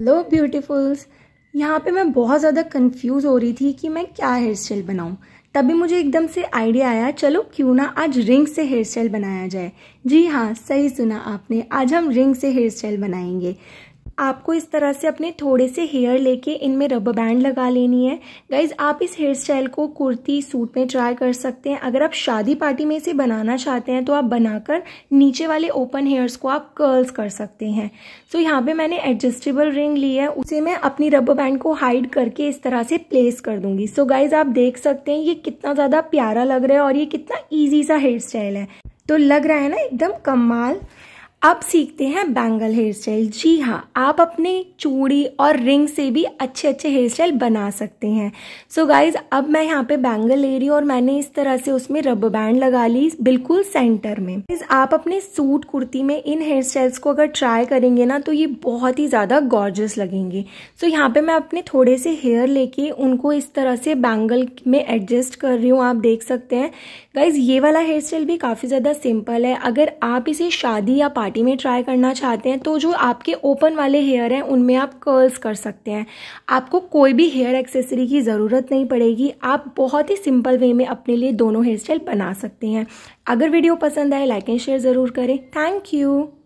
hello beautifuls यहाँ पे मैं बहुत ज़्यादा कंफ्यूज हो रही थी कि मैं क्या हेयर स्टाइल बनाऊँ तभी मुझे एकदम से आइडिया आया चलो क्यों ना आज रिंग से हेयर स्टाइल बनाया जाए जी हाँ सही सुना आपने आज हम रिंग से हेयर स्टाइल बनाएंगे आपको इस तरह से अपने थोड़े से हेयर लेके इनमें रबर बैंड लगा लेनी है गाइज आप इस हेयर स्टाइल को कुर्ती सूट में ट्राई कर सकते हैं अगर आप शादी पार्टी में इसे बनाना चाहते हैं तो आप बनाकर नीचे वाले ओपन हेयर्स को आप कर्ल्स कर सकते हैं सो so, यहाँ पे मैंने एडजस्टेबल रिंग ली है उसे मैं अपनी रबर बैंड को हाइड करके इस तरह से प्लेस कर दूंगी सो so, गाइज आप देख सकते हैं ये कितना ज़्यादा प्यारा लग रहा है और ये कितना ईजी सा हेयर स्टाइल है तो लग रहा है ना एकदम कमाल अब सीखते हैं बैंगल हेयर स्टाइल जी हाँ आप अपने चूड़ी और रिंग से भी अच्छे अच्छे हेयर स्टाइल बना सकते हैं सो so गाइज अब मैं यहाँ पे बैंगल ले रही हूँ और मैंने इस तरह से उसमें रबर बैंड लगा ली बिल्कुल सेंटर में आप अपने सूट कुर्ती में इन हेयर स्टाइल्स को अगर ट्राई करेंगे ना तो ये बहुत ही ज़्यादा गॉर्जस लगेंगे सो so यहाँ पे मैं अपने थोड़े से हेयर लेके उनको इस तरह से बैंगल में एडजस्ट कर रही हूँ आप देख सकते हैं गाइज ये वाला हेयर स्टाइल भी काफ़ी ज़्यादा सिंपल है अगर आप इसे शादी या पार्टी पार्टी में ट्राई करना चाहते हैं तो जो आपके ओपन वाले हेयर हैं उनमें आप कर्ल्स कर सकते हैं आपको कोई भी हेयर एक्सेसरी की ज़रूरत नहीं पड़ेगी आप बहुत ही सिंपल वे में अपने लिए दोनों हेयर स्टाइल बना सकते हैं अगर वीडियो पसंद आए लाइक एंड शेयर ज़रूर करें थैंक यू